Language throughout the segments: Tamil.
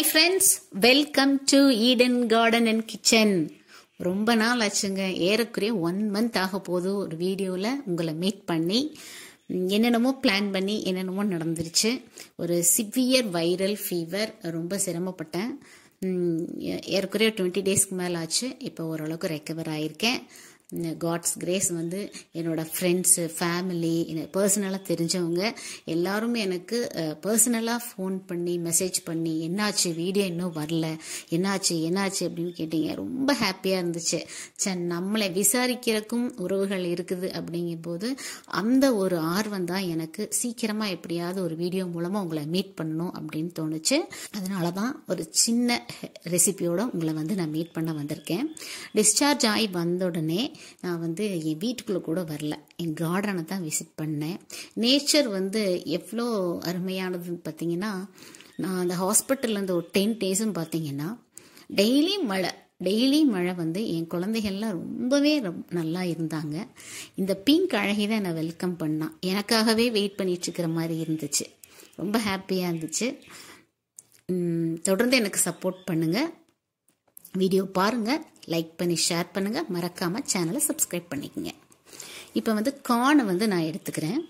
hi friends welcome to Eden Garden and kitchen ரொம்ப நாள் ஆச்சுங்க ஏறக்குறைய ஒன் மந்த் ஆக போது ஒரு வீடியோவில் உங்களை மீட் பண்ணி என்னென்னமோ பிளான் பண்ணி என்னென்னமோ நடந்துருச்சு ஒரு சிவியர் வைரல் ஃபீவர் ரொம்ப சிரமப்பட்டேன் ஏறக்குறைய டுவெண்ட்டி டேஸ்க்கு மேலே ஆச்சு இப்போ ஓரளவுக்கு ரெக்கவர் ஆகியிருக்கேன் காட்ஸ் கிரேஸ் வந்து என்னோட ஃப்ரெண்ட்ஸு ஃபேமிலி பர்சனலாக தெரிஞ்சவங்க எல்லாருமே எனக்கு பர்சனலாக ஃபோன் பண்ணி மெசேஜ் பண்ணி என்னாச்சு வீடியோ இன்னும் வரல என்னாச்சு என்னாச்சு அப்படின்னு கேட்டீங்க ரொம்ப ஹாப்பியாக இருந்துச்சு ச நம்மளை விசாரிக்கிறக்கும் உறவுகள் இருக்குது அப்படிங்கும் போது அந்த ஒரு ஆர்வம் தான் எனக்கு சீக்கிரமாக எப்படியாவது ஒரு வீடியோ மூலமாக உங்களை மீட் பண்ணணும் அப்படின்னு தோணுச்சு அதனால தான் ஒரு சின்ன ரெசிபியோட உங்களை வந்து நான் மீட் பண்ண வந்திருக்கேன் டிஸ்சார்ஜ் ஆகி வந்த உடனே நான் வந்து என் வீட்டுக்குள்ளே கூட வரல என் கார்டனை தான் விசிட் பண்ணேன் நேச்சர் வந்து எவ்வளோ அருமையானதுன்னு பார்த்தீங்கன்னா நான் அந்த ஹாஸ்பிட்டல்லேருந்து ஒரு டென் டேஸும் பார்த்தீங்கன்னா டெய்லி மழை டெய்லி மழை வந்து என் குழந்தைகள்லாம் ரொம்பவே ரொம் நல்லா இருந்தாங்க இந்த பிங்க் அழகி தான் நான் வெல்கம் பண்ணான் எனக்காகவே வெயிட் பண்ணிகிட்ருக்கிற மாதிரி இருந்துச்சு ரொம்ப ஹாப்பியாக இருந்துச்சு தொடர்ந்து எனக்கு சப்போர்ட் பண்ணுங்கள் வீடியோ பாருங்கள் லைக் பண்ணி ஷேர் பண்ணுங்கள் மறக்காமல் சேனலை சப்ஸ்கிரைப் பண்ணிக்கோங்க இப்போ வந்து கார்னை வந்து நான் எடுத்துக்கிறேன்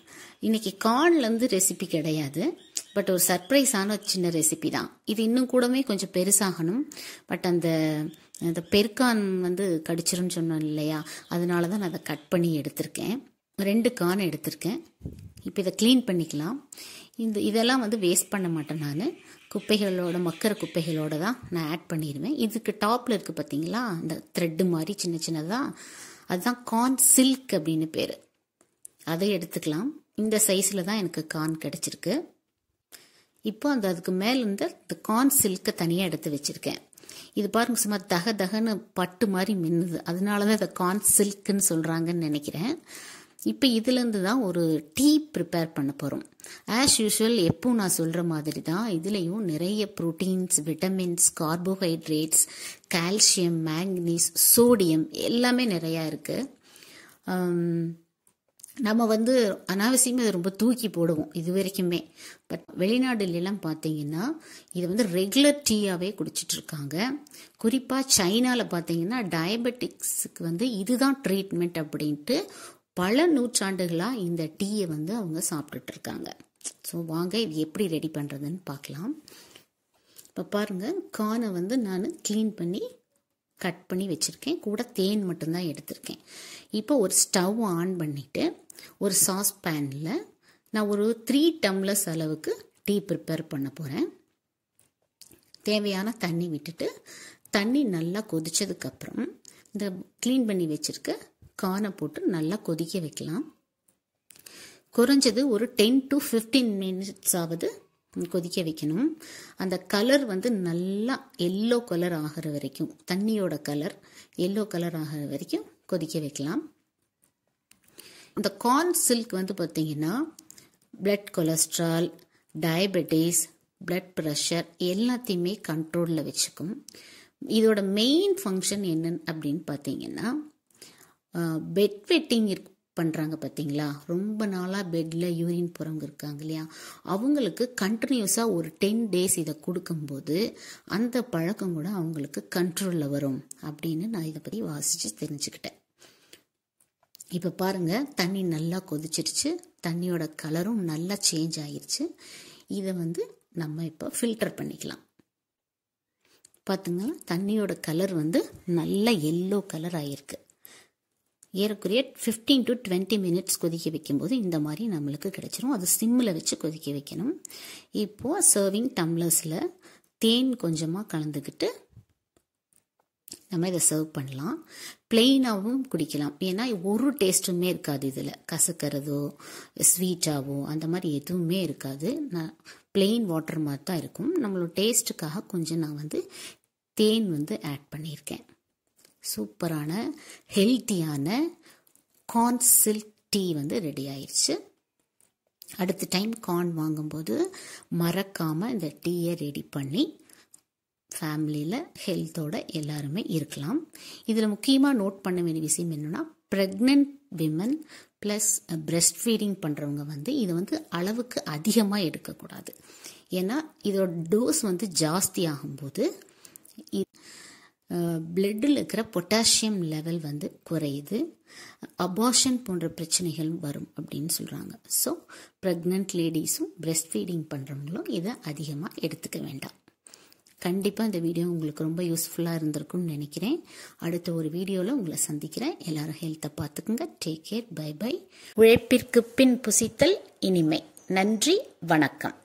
இன்றைக்கி கார்ன்லேருந்து ரெசிபி கிடையாது பட் ஒரு சர்ப்ரைஸான சின்ன ரெசிபி தான் இது இன்னும் கூடவே கொஞ்சம் பெருசாகணும் பட் அந்த அந்த பெருக்கான் வந்து கடிச்சிரும்னு சொன்னோம் இல்லையா அதனால தான் நான் அதை கட் பண்ணி எடுத்திருக்கேன் ரெண்டு கான் எடுத்திருக்கேன் இப்போ இதை க்ளீன் பண்ணிக்கலாம் இந்த இதெல்லாம் வந்து வேஸ்ட் பண்ண மாட்டேன் நான் குப்பைகளோட மக்கிற குப்பைகளோடு தான் நான் ஆட் பண்ணிடுவேன் இதுக்கு டாப்பில் இருக்குது பார்த்தீங்களா இந்த த்ரெட்டு மாதிரி சின்ன சின்னதாக அதுதான் கார்ன் சில்க் அப்படின்னு பேர் அதை எடுத்துக்கலாம் இந்த சைஸில் தான் எனக்கு கார்ன் கிடச்சிருக்கு இப்போ அந்த அதுக்கு மேலேருந்து இந்த கார்ன் சில்க்கை தனியாக எடுத்து வச்சுருக்கேன் இது பாருங்க சும்மா தக தகன்னு பட்டு மாதிரி மின்னுது அதனால தான் இதை கார்ன் சில்க்குன்னு சொல்கிறாங்கன்னு நினைக்கிறேன் இப்போ இதுலேருந்து தான் ஒரு டீ ப்ரிப்பேர் பண்ண போகிறோம் ஆஸ் யூஷுவல் எப்போ நான் சொல்கிற மாதிரி தான் இதுலேயும் நிறைய proteins vitamins carbohydrates calcium manganese sodium எல்லாமே நிறையா இருக்குது நம்ம வந்து அனாவசியமே இதை ரொம்ப தூக்கி போடுவோம் இது வரைக்குமே பட் வெளிநாடுலாம் பார்த்தீங்கன்னா இது வந்து ரெகுலர் டீயாகவே குடிச்சிட்ருக்காங்க குறிப்பாக சைனாவில் பார்த்தீங்கன்னா டயபெட்டிக்ஸுக்கு வந்து இதுதான் ட்ரீட்மெண்ட் அப்படின்ட்டு பல நூற்றாண்டுகளாக இந்த டீயை வந்து அவங்க சாப்பிட்டுட்டு இருக்காங்க ஸோ வாங்க இது எப்படி ரெடி பண்ணுறதுன்னு பார்க்கலாம் இப்போ பாருங்கள் கானை வந்து நான் க்ளீன் பண்ணி கட் பண்ணி வச்சுருக்கேன் கூட தேன் மட்டும்தான் எடுத்திருக்கேன் இப்போ ஒரு ஸ்டவ் ஆன் பண்ணிவிட்டு ஒரு சாஸ் பேனில் நான் ஒரு த்ரீ டம்ளர்ஸ் அளவுக்கு டீ ப்ரிப்பேர் பண்ண போகிறேன் தேவையான தண்ணி விட்டுட்டு தண்ணி நல்லா கொதித்ததுக்கப்புறம் இந்த க்ளீன் பண்ணி வச்சுருக்க கானை போட்டு நல்லா கொதிக்க வைக்கலாம் குறைஞ்சது ஒரு டென் டு ஃபிஃப்டீன் மினிட்ஸாவது கொதிக்க வைக்கணும் அந்த கலர் வந்து நல்லா எல்லோ கலர் ஆகிற வரைக்கும் தண்ணியோட கலர் எல்லோ கலர் ஆகிற வரைக்கும் கொதிக்க வைக்கலாம் இந்த கார்ன் சில்க் வந்து பார்த்திங்கன்னா blood cholesterol diabetes blood pressure எல்லாத்தையுமே கண்ட்ரோலில் வச்சுக்கும் இதோட மெயின் ஃபங்க்ஷன் என்னன்னு அப்படின்னு பார்த்தீங்கன்னா பெட் வெட்டிங் இருக்கு பண்ணுறாங்க பார்த்தீங்களா ரொம்ப நாளாக பெட்டில் யூரின் போகிறவங்க இருக்காங்க இல்லையா அவங்களுக்கு கண்டினியூஸாக ஒரு டென் டேஸ் இதை கொடுக்கும்போது அந்த பழக்கம் கூட அவங்களுக்கு கண்ட்ரோலில் வரும் அப்படின்னு நான் இதை பற்றி வாசித்து தெரிஞ்சுக்கிட்டேன் இப்போ பாருங்கள் தண்ணி நல்லா கொதிச்சிருச்சு தண்ணியோட கலரும் நல்லா சேஞ்ச் ஆயிடுச்சு இதை வந்து நம்ம இப்போ ஃபில்டர் பண்ணிக்கலாம் பார்த்துங்களா தண்ணியோட கலர் வந்து நல்ல எல்லோ கலர் ஆகிருக்கு ஏறக்குறைய ஃபிஃப்டீன் டு டுவெண்ட்டி மினிட்ஸ் கொதிக்க வைக்கும்போது இந்த மாதிரி நம்மளுக்கு கிடச்சிரும் அது சிம்மில் வச்சு கொதிக்க வைக்கணும் இப்போது சர்விங் டம்ளர்ஸில் தேன் கொஞ்சமாக கலந்துக்கிட்டு நம்ம இதை சர்வ் பண்ணலாம் பிளெயினாகவும் குடிக்கலாம் ஏன்னா ஒரு டேஸ்ட்டுமே இருக்காது இதில் கசக்கிறதோ ஸ்வீட்டாகவோ அந்த மாதிரி எதுவுமே இருக்காது நான் பிளெயின் வாட்டர் மாதிரி தான் இருக்கும் நம்மளோட டேஸ்ட்டுக்காக கொஞ்சம் நான் வந்து தேன் வந்து ஆட் பண்ணியிருக்கேன் சூப்பரான ஹெல்த்தியான சில்க் டீ வந்து ரெடி ஆயிடுச்சு அடுத்த டைம் கார்ன் வாங்கும்போது மறக்காமல் இந்த டீயை ரெடி பண்ணி ஃபேமிலியில் ஹெல்த்தோட எல்லாருமே இருக்கலாம் இதில் முக்கியமாக நோட் பண்ண வேண்டிய விஷயம் என்னென்னா pregnant women plus breast feeding பண்ணுறவங்க வந்து இது வந்து அளவுக்கு அதிகமாக எடுக்கக்கூடாது ஏன்னா இதோட டோஸ் வந்து ஜாஸ்தி ஆகும்போது பிளட்டில் இருக்கிற பொட்டாசியம் லெவல் வந்து குறையுது அபார்ஷன் போன்ற பிரச்சனைகளும் வரும் அப்படின்னு சொல்கிறாங்க ஸோ ப்ரெக்னென்ட் லேடிஸும் பிரெஸ்ட் ஃபீடிங் பண்ணுறவங்களும் இதை அதிகமாக எடுத்துக்க வேண்டாம் கண்டிப்பாக இந்த வீடியோ உங்களுக்கு ரொம்ப யூஸ்ஃபுல்லாக இருந்திருக்கும்னு நினைக்கிறேன் அடுத்த ஒரு வீடியோவில் உங்களை சந்திக்கிறேன் எல்லாரும் ஹெல்த்தை பார்த்துக்குங்க டேக் கேர் பை பை உழைப்பிற்கு பின் புசித்தல் இனிமை நன்றி வணக்கம்